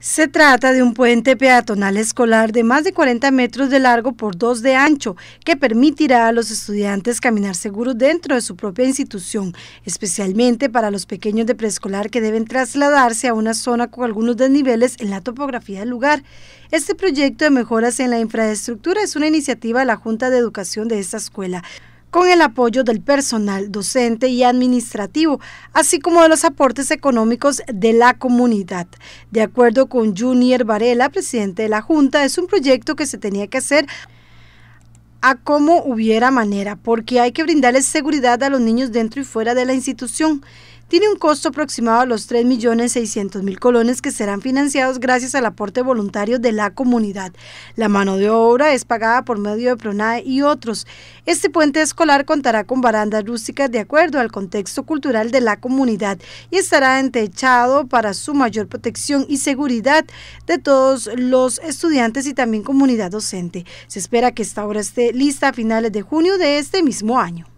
Se trata de un puente peatonal escolar de más de 40 metros de largo por 2 de ancho, que permitirá a los estudiantes caminar seguros dentro de su propia institución, especialmente para los pequeños de preescolar que deben trasladarse a una zona con algunos desniveles en la topografía del lugar. Este proyecto de mejoras en la infraestructura es una iniciativa de la Junta de Educación de esta escuela con el apoyo del personal docente y administrativo, así como de los aportes económicos de la comunidad. De acuerdo con Junior Varela, presidente de la Junta, es un proyecto que se tenía que hacer a como hubiera manera, porque hay que brindarles seguridad a los niños dentro y fuera de la institución tiene un costo aproximado a los 3.600.000 colones que serán financiados gracias al aporte voluntario de la comunidad. La mano de obra es pagada por medio de PRONAE y otros. Este puente escolar contará con barandas rústicas de acuerdo al contexto cultural de la comunidad y estará entechado para su mayor protección y seguridad de todos los estudiantes y también comunidad docente. Se espera que esta obra esté lista a finales de junio de este mismo año.